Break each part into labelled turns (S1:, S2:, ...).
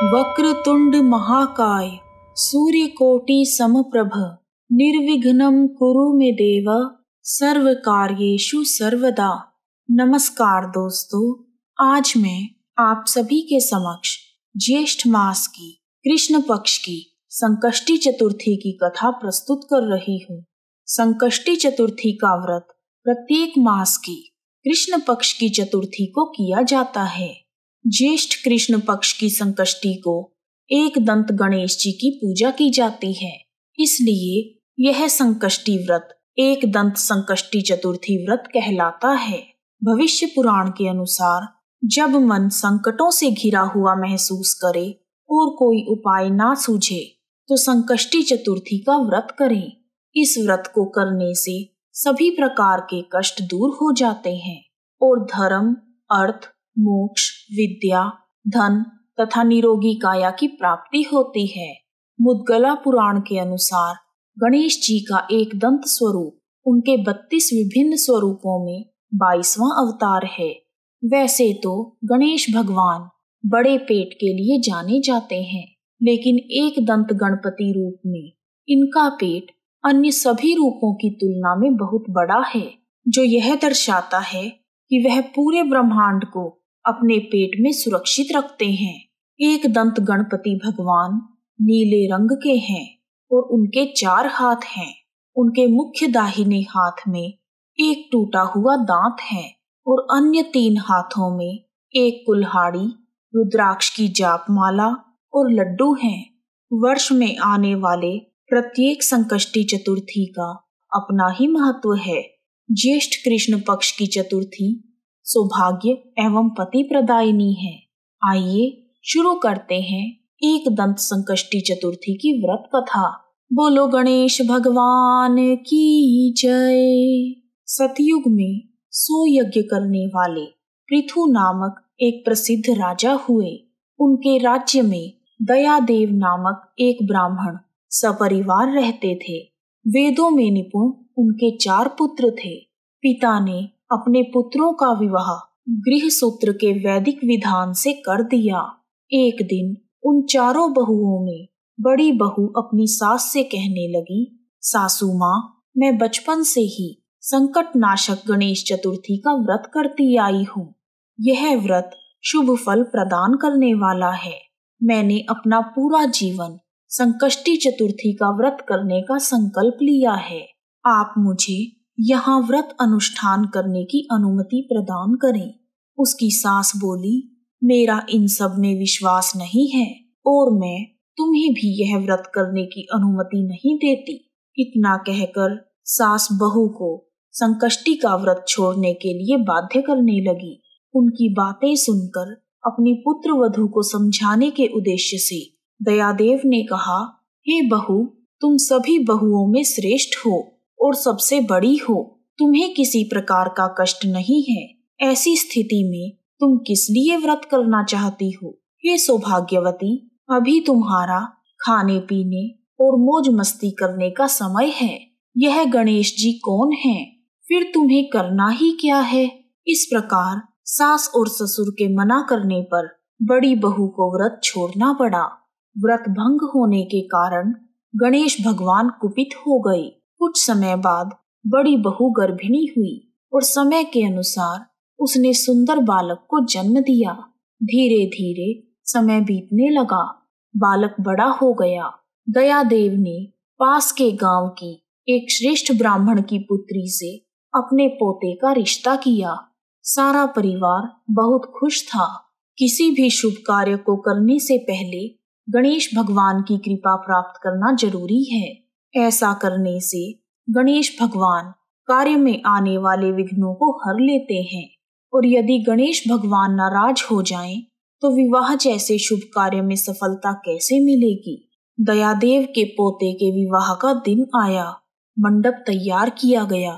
S1: तुंड महाकाय सूर्यकोटि समप्रभ निर्विघ्नं कुरु में देव सर्व कार्यु सर्वदा नमस्कार दोस्तों आज मैं आप सभी के समक्ष ज्येष्ठ मास की कृष्ण पक्ष की संकष्टी चतुर्थी की कथा प्रस्तुत कर रही हूँ संकष्टी चतुर्थी का व्रत प्रत्येक मास की कृष्ण पक्ष की चतुर्थी को किया जाता है ज्येष्ठ कृष्ण पक्ष की संकष्टि को एक दंत गणेश जी की पूजा की जाती है इसलिए यह संकष्टि व्रत एक दंत संकष्टि चतुर्थी व्रत कहलाता है भविष्य पुराण के अनुसार जब मन संकटों से घिरा हुआ महसूस करे और कोई उपाय ना सूझे तो संकष्टी चतुर्थी का व्रत करें इस व्रत को करने से सभी प्रकार के कष्ट दूर हो जाते हैं और धर्म अर्थ मोक्ष विद्या धन तथा निरोगी काया की प्राप्ति होती है मुदगला पुराण के अनुसार गणेश जी का एक दंत स्वरूप उनके बत्तीस विभिन्न स्वरूपों में बाईसवां अवतार है वैसे तो गणेश भगवान बड़े पेट के लिए जाने जाते हैं लेकिन एक दंत गणपति रूप में इनका पेट अन्य सभी रूपों की तुलना में बहुत बड़ा है जो यह दर्शाता है कि वह पूरे ब्रह्मांड को अपने पेट में सुरक्षित रखते हैं एक दंत गणपति भगवान नीले रंग के हैं और उनके चार हाथ हैं उनके मुख्य दाहिने हाथ में एक टूटा हुआ दांत है और अन्य तीन हाथों में एक कुल्हाड़ी रुद्राक्ष की जाप माला और लड्डू हैं। वर्ष में आने वाले प्रत्येक संकष्टी चतुर्थी का अपना ही महत्व है ज्येष्ठ कृष्ण पक्ष की चतुर्थी सौभाग्य एवं पति प्रदाय है आइए शुरू करते हैं एक दंत संकष्टी चतुर्थी की व्रत कथा बोलो गणेश भगवान की जय सतयुग में सो यज्ञ करने वाले पृथु नामक एक प्रसिद्ध राजा हुए उनके राज्य में दयादेव नामक एक ब्राह्मण सपरिवार रहते थे वेदों में निपुण उनके चार पुत्र थे पिता ने अपने पुत्रों का विवाह गृह सूत्र के वैदिक विधान से कर दिया एक दिन उन चारों बहुओं में बड़ी बहु अपनी सास से कहने लगी सासू माँ मैं बचपन से ही संकट नाशक गणेश चतुर्थी का व्रत करती आई हूँ यह व्रत शुभ फल प्रदान करने वाला है मैंने अपना पूरा जीवन संकष्टी चतुर्थी का व्रत करने का संकल्प लिया है आप मुझे यहाँ व्रत अनुष्ठान करने की अनुमति प्रदान करें उसकी सास बोली मेरा इन सब में विश्वास नहीं है और मैं तुम्हें भी यह व्रत करने की अनुमति नहीं देती इतना कहकर सास बहू को संकष्टि का व्रत छोड़ने के लिए बाध्य करने लगी उनकी बातें सुनकर अपनी पुत्र वधु को समझाने के उद्देश्य से दयादेव ने कहा हे बहू तुम सभी बहुओं में श्रेष्ठ हो और सबसे बड़ी हो तुम्हें किसी प्रकार का कष्ट नहीं है ऐसी स्थिति में तुम किस लिए व्रत करना चाहती हो हे सौभाग्यवती अभी तुम्हारा खाने पीने और मौज मस्ती करने का समय है यह गणेश जी कौन है फिर तुम्हें करना ही क्या है इस प्रकार सास और ससुर के मना करने पर बड़ी बहू को व्रत छोड़ना पड़ा व्रत भंग होने के कारण गणेश भगवान कुपित हो गयी कुछ समय बाद बड़ी बहू गर्भिणी हुई और समय के अनुसार उसने सुंदर बालक को जन्म दिया धीरे धीरे समय बीतने लगा बालक बड़ा हो गया दया देव ने पास के गांव की एक श्रेष्ठ ब्राह्मण की पुत्री से अपने पोते का रिश्ता किया सारा परिवार बहुत खुश था किसी भी शुभ कार्य को करने से पहले गणेश भगवान की कृपा प्राप्त करना जरूरी है ऐसा करने से गणेश भगवान कार्य में आने वाले विघ्नों को हर लेते हैं और यदि गणेश भगवान नाराज हो जाएं, तो विवाह जैसे शुभ कार्य में सफलता कैसे मिलेगी दयादेव के पोते के विवाह का दिन आया मंडप तैयार किया गया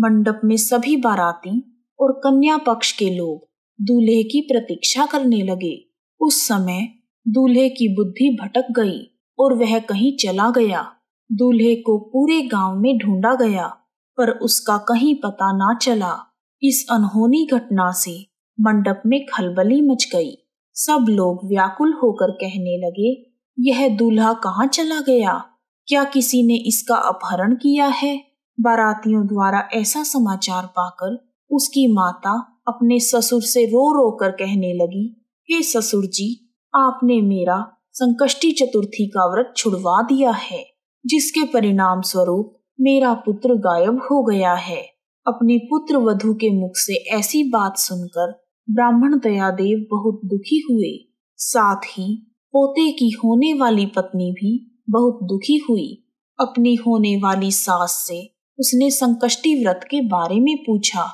S1: मंडप में सभी बाराती और कन्या पक्ष के लोग दूल्हे की प्रतीक्षा करने लगे उस समय दूल्हे की बुद्धि भटक गई और वह कहीं चला गया दूल्हे को पूरे गांव में ढूंढा गया पर उसका कहीं पता ना चला इस अनहोनी घटना से मंडप में खलबली मच गई सब लोग व्याकुल होकर कहने लगे यह दूल्हा कहाँ चला गया क्या किसी ने इसका अपहरण किया है बारातियों द्वारा ऐसा समाचार पाकर उसकी माता अपने ससुर से रो रो कर कहने लगी हे ससुर जी आपने मेरा संकष्टी चतुर्थी का व्रत छुड़वा दिया है जिसके परिणाम स्वरूप मेरा पुत्र गायब हो गया है अपनी पुत्र वधु के मुख से ऐसी बात सुनकर ब्राह्मण दयादेव बहुत दुखी हुए साथ ही पोते की होने वाली पत्नी भी बहुत दुखी हुई अपनी होने वाली सास से उसने संकष्टि व्रत के बारे में पूछा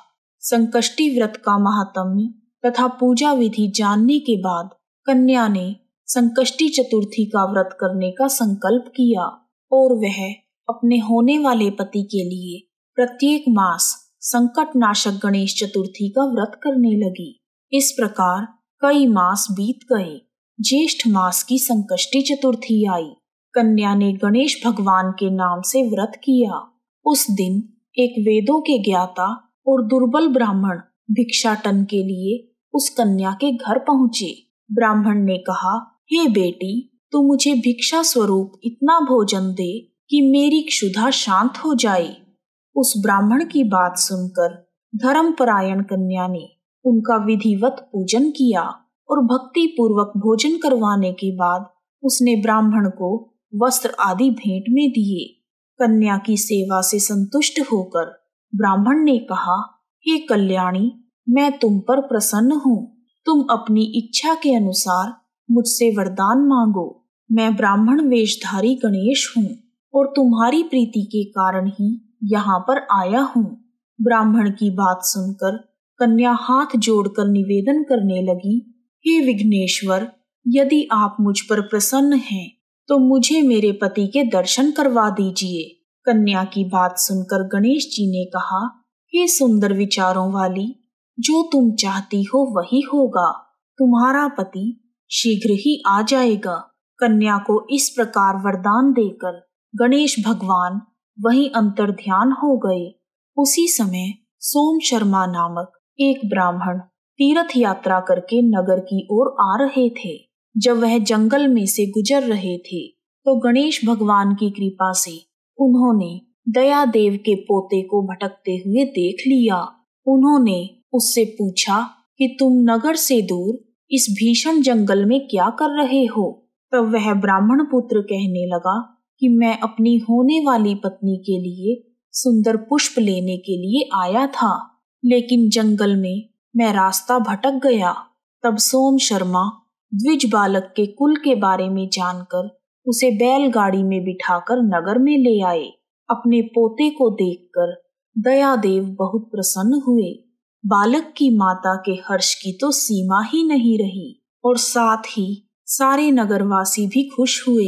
S1: संकष्टि व्रत का महात्म्य तथा पूजा विधि जानने के बाद कन्या ने संकष्टि चतुर्थी का व्रत करने का संकल्प किया और वह अपने होने वाले पति के लिए प्रत्येक मास संकट नाशक गणेश चतुर्थी का व्रत करने लगी इस प्रकार कई मास बीत गए ज्येष्ठ मास की संकष्टी चतुर्थी आई कन्या ने गणेश भगवान के नाम से व्रत किया उस दिन एक वेदों के ज्ञाता और दुर्बल ब्राह्मण भिक्षाटन के लिए उस कन्या के घर पहुंचे ब्राह्मण ने कहा हे बेटी तो मुझे भिक्षा स्वरूप इतना भोजन दे कि मेरी क्षुधा शांत हो जाए उस ब्राह्मण की बात सुनकर धर्मपरायण कन्या ने उनका विधिवत पूजन किया और भक्ति पूर्वक भोजन करवाने के बाद उसने ब्राह्मण को वस्त्र आदि भेंट में दिए कन्या की सेवा से संतुष्ट होकर ब्राह्मण ने कहा हे कल्याणी मैं तुम पर प्रसन्न हूँ तुम अपनी इच्छा के अनुसार मुझसे वरदान मांगो मैं ब्राह्मण वेशधारी गणेश हूँ और तुम्हारी प्रीति के कारण ही यहाँ पर आया हूँ ब्राह्मण की बात सुनकर कन्या हाथ जोड़कर निवेदन करने लगी हे विघ्नेश्वर यदि आप मुझ पर प्रसन्न हैं तो मुझे मेरे पति के दर्शन करवा दीजिए कन्या की बात सुनकर गणेश जी ने कहा हे सुंदर विचारों वाली जो तुम चाहती हो वही होगा तुम्हारा पति शीघ्र ही आ जाएगा कन्या को इस प्रकार वरदान देकर गणेश भगवान वहीं अंतर ध्यान हो गए उसी समय सोम शर्मा नामक एक ब्राह्मण तीर्थ यात्रा करके नगर की ओर आ रहे थे जब वह जंगल में से गुजर रहे थे तो गणेश भगवान की कृपा से उन्होंने दया देव के पोते को भटकते हुए देख लिया उन्होंने उससे पूछा कि तुम नगर से दूर इस भीषण जंगल में क्या कर रहे हो तब तो वह ब्राह्मण पुत्र कहने लगा कि मैं अपनी होने वाली पत्नी के लिए सुंदर पुष्प लेने के लिए आया था लेकिन जंगल में मैं रास्ता भटक गया तब सोम शर्मा द्विज बालक के कुल के बारे में जानकर उसे बैलगाड़ी में बिठाकर नगर में ले आए अपने पोते को देखकर दयादेव बहुत प्रसन्न हुए बालक की माता के हर्ष की तो सीमा ही नहीं रही और साथ ही सारे नगरवासी भी खुश हुए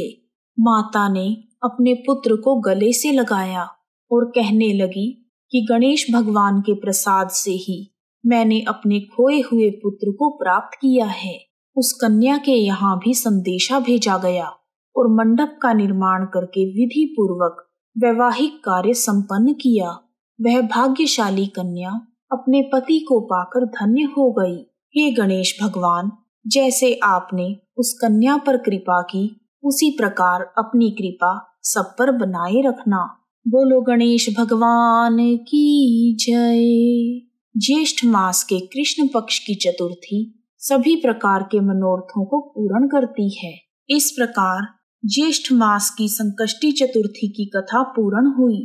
S1: माता ने अपने पुत्र को गले से लगाया और कहने लगी कि गणेश भगवान के प्रसाद से ही मैंने अपने खोए हुए पुत्र को प्राप्त किया है उस कन्या के यहाँ भी संदेशा भेजा गया और मंडप का निर्माण करके विधि पूर्वक वैवाहिक कार्य संपन्न किया वह भाग्यशाली कन्या अपने पति को पाकर धन्य हो गई हे गणेश भगवान जैसे आपने उस कन्या पर कृपा की उसी प्रकार अपनी कृपा सब पर बनाए रखना बोलो गणेश भगवान की जय ज्येष्ठ मास के कृष्ण पक्ष की चतुर्थी सभी प्रकार के मनोरथों को पूर्ण करती है इस प्रकार ज्येष्ठ मास की संकष्टी चतुर्थी की कथा पूर्ण हुई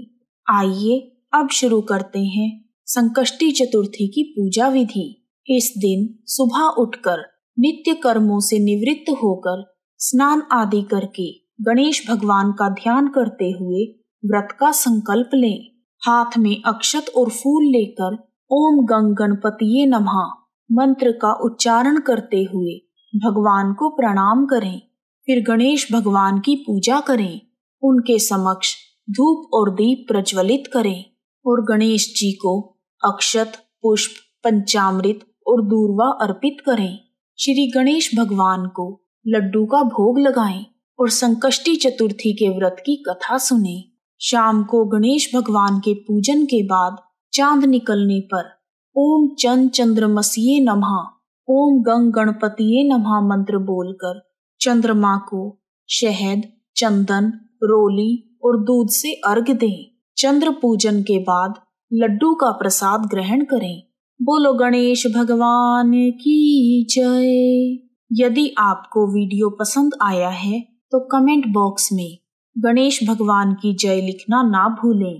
S1: आइए अब शुरू करते हैं संकष्टी चतुर्थी की पूजा विधि इस दिन सुबह उठकर नित्य कर्मों से निवृत्त होकर स्नान आदि करके गणेश भगवान का ध्यान करते हुए व्रत का संकल्प लें हाथ में अक्षत और फूल लेकर ओम गंग गणपति नमः मंत्र का उच्चारण करते हुए भगवान को प्रणाम करें फिर गणेश भगवान की पूजा करें उनके समक्ष धूप और दीप प्रज्वलित करें और गणेश जी को अक्षत पुष्प पंचामृत और दूर्वा अर्पित करें श्री गणेश भगवान को लड्डू का भोग लगाएं और संकष्टी चतुर्थी के व्रत की कथा सुने शाम को गणेश भगवान के पूजन के बाद चांद निकलने पर ओम चंद मसीये नमा ओम गंग गणपतिये नमा मंत्र बोलकर चंद्रमा को शहद चंदन रोली और दूध से अर्घ दें चंद्र पूजन के बाद लड्डू का प्रसाद ग्रहण करें बोलो गणेश भगवान की जय यदि आपको वीडियो पसंद आया है तो कमेंट बॉक्स में गणेश भगवान की जय लिखना ना भूलें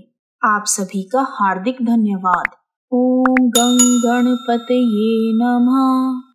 S1: आप सभी का हार्दिक धन्यवाद ओम गंग गणपत ये नमः